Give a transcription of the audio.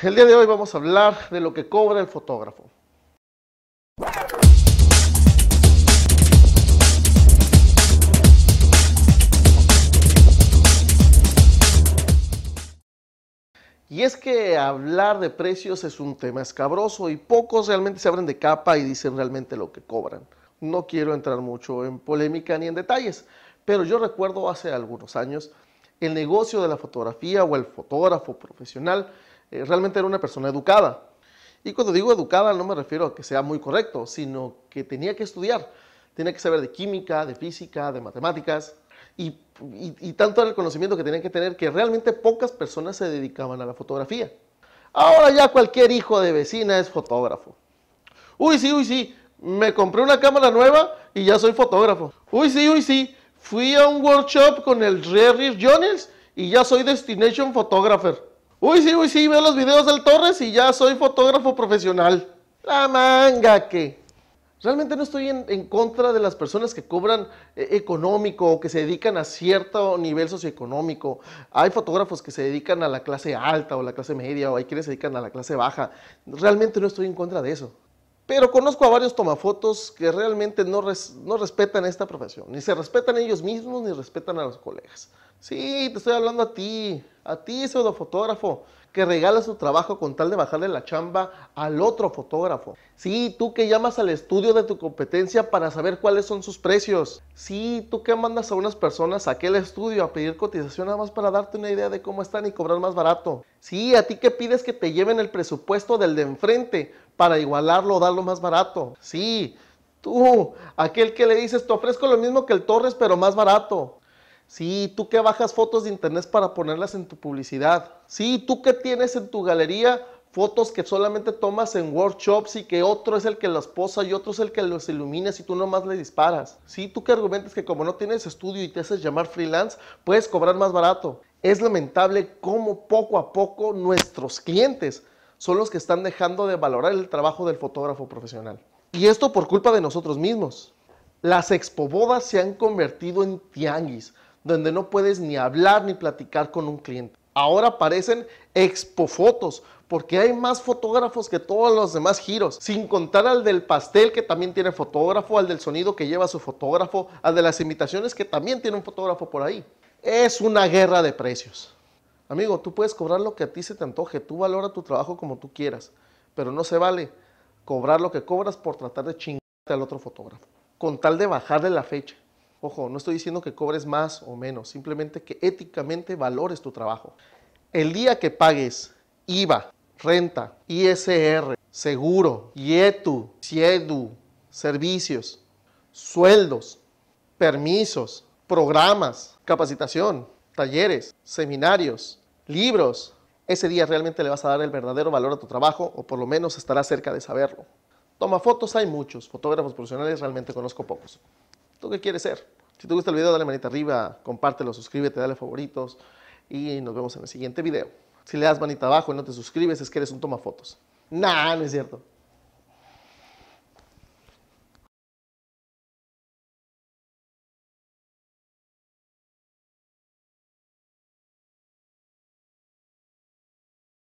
el día de hoy vamos a hablar de lo que cobra el fotógrafo. Y es que hablar de precios es un tema escabroso y pocos realmente se abren de capa y dicen realmente lo que cobran. No quiero entrar mucho en polémica ni en detalles, pero yo recuerdo hace algunos años el negocio de la fotografía o el fotógrafo profesional eh, realmente era una persona educada. Y cuando digo educada no me refiero a que sea muy correcto, sino que tenía que estudiar, tenía que saber de química, de física, de matemáticas, y, tanto era el conocimiento que tenía que tener que realmente pocas personas se dedicaban a la fotografía. Ahora ya cualquier hijo de vecina es fotógrafo. Uy, sí, uy, sí, me compré una cámara nueva y ya soy fotógrafo. Uy, sí, uy, sí, fui a un workshop con el Jerry Jones y ya soy destination photographer. Uy, sí, uy, sí, veo los videos del Torres y ya soy fotógrafo profesional. La manga que. Realmente no estoy en, contra de las personas que cobran eh, económico o que se dedican a cierto nivel socioeconómico. Hay fotógrafos que se dedican a la clase alta o la clase media o hay quienes se dedican a la clase baja. Realmente no estoy en contra de eso. Pero conozco a varios tomafotos que realmente no, respetan esta profesión, ni se respetan ellos mismos, ni respetan a los colegas. Sí, te estoy hablando a ti, a ti, pseudofotógrafo. fotógrafo que regala su trabajo con tal de bajarle la chamba al otro fotógrafo. Sí, tú que llamas al estudio de tu competencia para saber cuáles son sus precios. Sí, tú que mandas a unas personas a aquel estudio a pedir cotización nada más para darte una idea de cómo están y cobrar más barato. Sí, a ti que pides que te lleven el presupuesto del de enfrente para igualarlo o darlo más barato. Sí, tú, aquel que le dices, te ofrezco lo mismo que el Torres pero más barato. Sí, tú que bajas fotos de internet para ponerlas en tu publicidad. Sí, tú que tienes en tu galería fotos que solamente tomas en workshops y que otro es el que las posa y otro es el que los ilumina y tú nomás le disparas. Sí, tú que argumentas que como no tienes estudio y te haces llamar freelance, puedes cobrar más barato. Es lamentable cómo poco a poco nuestros clientes son los que están dejando de valorar el trabajo del fotógrafo profesional. Y esto por culpa de nosotros mismos. Las expobodas se han convertido en tianguis donde no puedes ni hablar ni platicar con un cliente. Ahora aparecen expofotos, porque hay más fotógrafos que todos los demás giros, sin contar al del pastel que también tiene fotógrafo, al del sonido que lleva su fotógrafo, al de las imitaciones que también tiene un fotógrafo por ahí. Es una guerra de precios. Amigo, tú puedes cobrar lo que a ti se te antoje, tú valora tu trabajo como tú quieras, pero no se vale cobrar lo que cobras por tratar de chingarte al otro fotógrafo, con tal de bajarle la fecha. Ojo, no estoy diciendo que cobres más o menos, simplemente que éticamente valores tu trabajo. El día que pagues IVA, renta, ISR, seguro, IETU, SIEDU, servicios, sueldos, permisos, programas, capacitación, talleres, seminarios, libros, ese día realmente le vas a dar el verdadero valor a tu trabajo o por lo menos estarás cerca de saberlo. Toma fotos hay muchos, fotógrafos profesionales realmente conozco pocos. ¿Tú qué quieres ser? Si te gusta el video, dale manita arriba, compártelo, suscríbete, dale favoritos y nos vemos en el siguiente video. Si le das manita abajo y no te suscribes, es que eres un toma fotos. Nah, no es cierto.